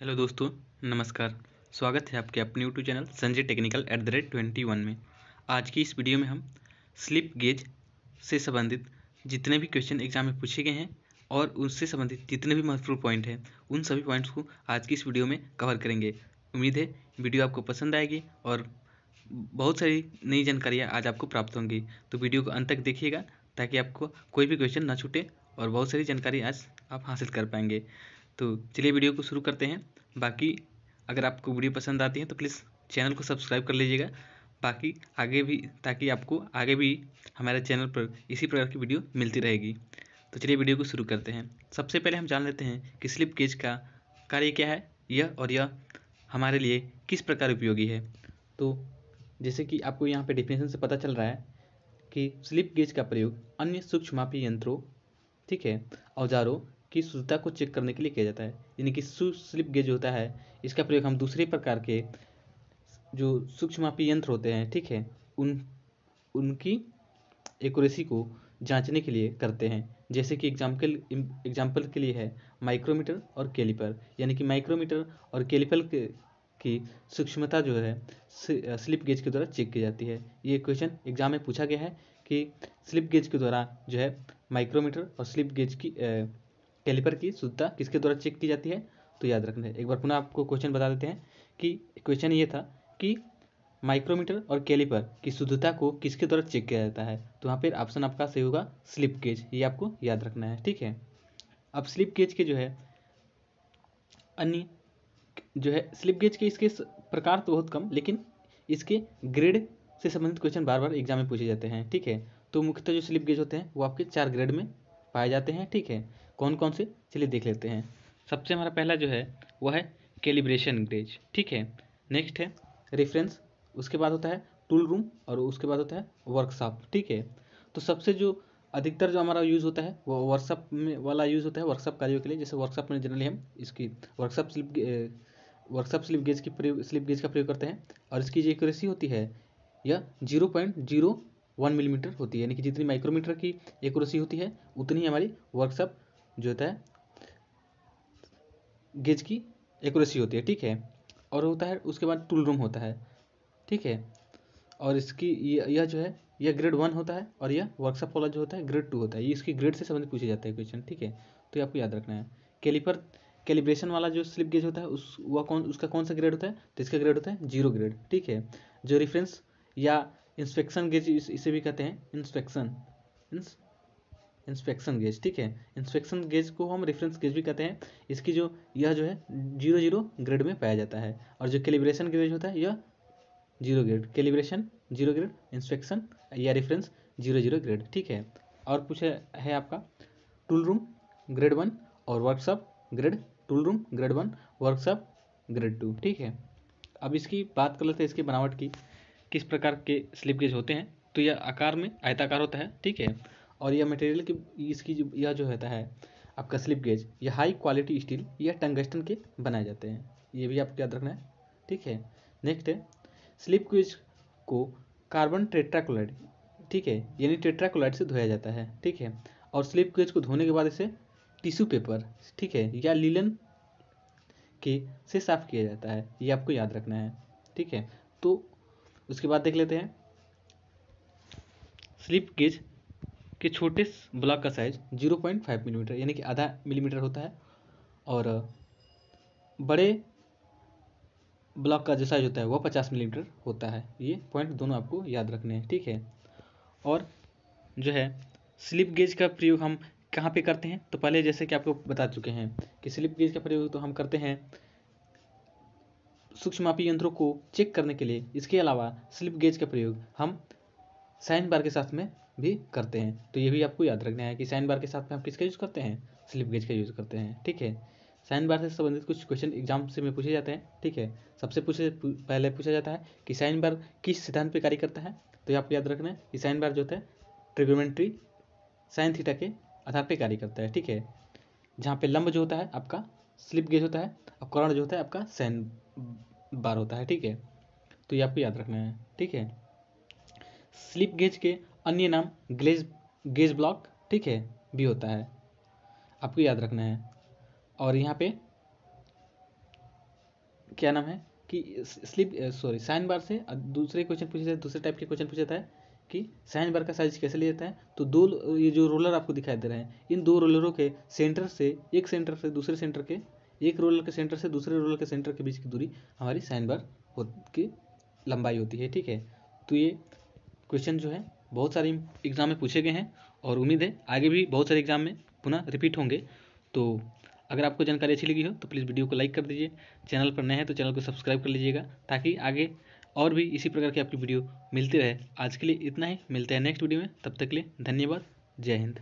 hello दोस्तों नमस्कार स्वागत है आपके अपने YouTube channel Sanjay technical at the rate twenty one में आज की इस वीडियो में हम स्लिप गेज से संबंधित जितने भी क्वेश्चन एग्जाम में पूछे गए हैं और उससे संबंधित जितने भी महत्वपूर्ण पॉइंट हैं उन सभी पॉइंट्स को आज की इस वीडियो में कवर करेंगे उम्मीद है वीडियो आपको पसंद आएगी और बहुत सारी नई जानकारियाँ आज आपको प्राप्त होंगी तो वीडियो को अंत तक देखिएगा ताकि आपको कोई भी क्वेश्चन ना छूटे और बहुत सारी जानकारी आज आप हासिल कर पाएंगे तो चलिए वीडियो को शुरू करते हैं बाकी अगर आपको वीडियो पसंद आती है तो प्लीज़ चैनल को सब्सक्राइब कर लीजिएगा बाकी आगे भी ताकि आपको आगे भी हमारे चैनल पर इसी प्रकार की वीडियो मिलती रहेगी तो चलिए वीडियो को शुरू करते हैं सबसे पहले हम जान लेते हैं कि स्लिप गेज का कार्य क्या है यह और यह हमारे लिए किस प्रकार उपयोगी है तो जैसे कि आपको यहाँ पे डिफिनेशन से पता चल रहा है कि स्लिप गेज का प्रयोग अन्य सूक्ष्म मापी यंत्रों ठीक है औजारों की शुद्धता को चेक करने के लिए किया जाता है यानी कि सु स्लिप गेज होता है इसका प्रयोग हम दूसरे प्रकार के जो सूक्ष्ममापी यंत्र होते हैं ठीक है उन उनकी एक्यूरेसी को जांचने के लिए करते हैं जैसे कि एग्जाम्पल एग्जाम्पल के लिए है माइक्रोमीटर और कैलिपर यानी कि माइक्रोमीटर और कैलिपर के की सूक्ष्मता जो है स्लिप गेज के द्वारा चेक की जाती है ये क्वेश्चन एग्जाम में पूछा गया है कि स्लिप गेज के द्वारा जो है माइक्रोमीटर और स्लिप गेज की कैलिपर की शुद्धता किसके द्वारा चेक की जाती है तो याद रखना है एक बार पुनः आपको क्वेश्चन बता देते हैं कि क्वेश्चन ये था कि माइक्रोमीटर और कैलिपर की शुद्धता को किसके द्वारा चेक किया जाता है तो यहाँ पर ऑप्शन आपका सही होगा स्लिप गेज ये आपको याद रखना है ठीक है अब स्लिप गेज के जो है अन्य जो है स्लिप गेज के इसके प्रकार तो बहुत कम लेकिन इसके ग्रेड से संबंधित क्वेश्चन बार बार एग्जाम में पूछे जाते हैं ठीक है तो मुख्यतः जो स्लिप गेज होते हैं वो आपके चार ग्रेड में पाए जाते हैं ठीक है कौन कौन से चलिए देख लेते हैं सबसे हमारा पहला जो है वह है कैलिब्रेशन ग्रेज ठीक है नेक्स्ट है रेफरेंस उसके बाद होता है टूल रूम और उसके बाद होता है वर्कशॉप ठीक है तो सबसे जो अधिकतर जो हमारा यूज़ होता है वो वर्कशॉप में वाला यूज़ होता है वर्कशॉप कार्यों के लिए जैसे वर्कशॉप में जनरली हम इसकी workshop slip workshop slip gauge की प्रयोग स्लिप गेज का प्रयोग करते हैं और इसकी जो एक्यूरेसी होती है यह zero point zero one millimetre होती है यानी कि जितनी माइक्रोमीटर की एक्यूरेसी होती है उतनी हमारी वर्कशॉप जो होता है गेज की एक्यूरेसी होती है ठीक है और होता है उसके बाद टूल रूम होता है ठीक है और इसकी यह जो है यह ग्रेड वन होता है और यह वर्कशॉप वाला जो होता है ग्रेड टू होता है ये इसकी ग्रेड से संबंधित पूछे जाते हैं क्वेश्चन ठीक है तो ये आपको याद रखना है कैलिपर कैलिब्रेशन वाला जो स्लिप गेज होता है उस वह कौन उसका कौन सा ग्रेड होता है तो इसका ग्रेड होता है जीरो ग्रेड ठीक है जो रिफरेंस या इंस्पेक्शन गेज इस, इसे भी कहते हैं इंस्पेक्शन इंस्पेक्शन गेज ठीक है इंस्पेक्शन गेज को हम रेफरेंस गेज भी कहते हैं इसकी जो यह जो है जीरो जीरो ग्रेड में पाया जाता है और जो कैलिब्रेशन गेज होता है यह zero grade calibration zero grade inspection या रेफरेंस जीरो जीरो ग्रेड ठीक है और पूछा है आपका टूल रूम ग्रेड वन और workshop grade tool room grade one workshop grade two ठीक है अब इसकी बात कर लेते हैं इसकी बनावट की किस प्रकार के स्लिप गेज होते हैं तो यह आकार में आयताकार होता है ठीक है और यह मटेरियल की इसकी यह जो रहता है आपका स्लिप गेज यह हाई क्वालिटी स्टील या टंगस्टन के बनाए जाते हैं ये भी आपको याद रखना है ठीक है नेक्स्ट है स्लिप गेज को कार्बन टेट्राक्लोराइड ठीक है यानी टेट्राक्लोराइड से धोया जाता है ठीक है और स्लिप गेज को धोने के बाद इसे टिश्यू पेपर ठीक है या लीलन के से साफ किया जाता है ये आपको याद रखना है ठीक है तो उसके बाद देख लेते हैं स्लिप गेज के छोटे ब्लॉक का size zero point five millimetre यानी कि आधा मिलीमीटर होता है और बड़े ब्लॉक का जो साइज होता है वह पचास मिलीमीटर होता है ये पॉइंट दोनों आपको याद रखने हैं ठीक है और जो है स्लिप गेज का प्रयोग हम कहाँ पे करते हैं तो पहले जैसे कि आपको बता चुके हैं कि स्लिप गेज का प्रयोग तो हम करते हैं सूक्ष्मापी यंत्रों को चेक करने के लिए इसके अलावा स्लिप गेज का प्रयोग हम साइन बार के साथ में भी करते हैं तो ये भी आपको याद रखना है कि साइन बार के साथ में आप किसका यूज़ करते हैं स्लिप गेज का यूज़ करते हैं ठीक है साइन बार से संबंधित कुछ क्वेश्चन एग्जाम से में पूछे जाते हैं ठीक है सबसे पूछे पहले पूछा जाता है कि साइन बार किस सिद्धांत पर कार्य करता है तो ये आपको याद रखना है कि साइन बार जो है ट्रिग्नोमेट्री साइन थीटा के आधार पर कार्य करता है ठीक है जहाँ पे लंब जो होता है आपका स्लिप गेज होता है और करण जो होता है आपका साइन बार होता है ठीक है तो ये आपको याद रखना है ठीक है स्लिप गेज के अन्य नाम ग्लेज गेज ब्लॉक ठीक है भी होता है आपको याद रखना है और यहाँ पे क्या नाम है कि स्लिप सॉरी साइन बार से दूसरे क्वेश्चन पूछे जाते दूसरे टाइप के क्वेश्चन पूछा जाता है कि साइन बार का साइज कैसे लिया जाता है तो दो ये जो रोलर आपको दिखाई दे रहे हैं इन दो रोलरों के सेंटर से एक सेंटर से दूसरे सेंटर के एक रोलर के सेंटर से दूसरे रोलर के सेंटर के बीच की दूरी हमारी साइन बार हो की लंबाई होती है ठीक है तो ये क्वेश्चन जो है बहुत सारे एग्ज़ाम में पूछे गए हैं और उम्मीद है आगे भी बहुत सारे एग्ज़ाम में पुनः रिपीट होंगे तो अगर आपको जानकारी अच्छी लगी हो तो प्लीज़ वीडियो को लाइक कर दीजिए चैनल पर नए हैं तो चैनल को सब्सक्राइब कर लीजिएगा ताकि आगे और भी इसी प्रकार की आपकी वीडियो मिलती रहे आज के लिए इतना ही मिलते हैं नेक्स्ट वीडियो में तब तक के लिए धन्यवाद जय हिंद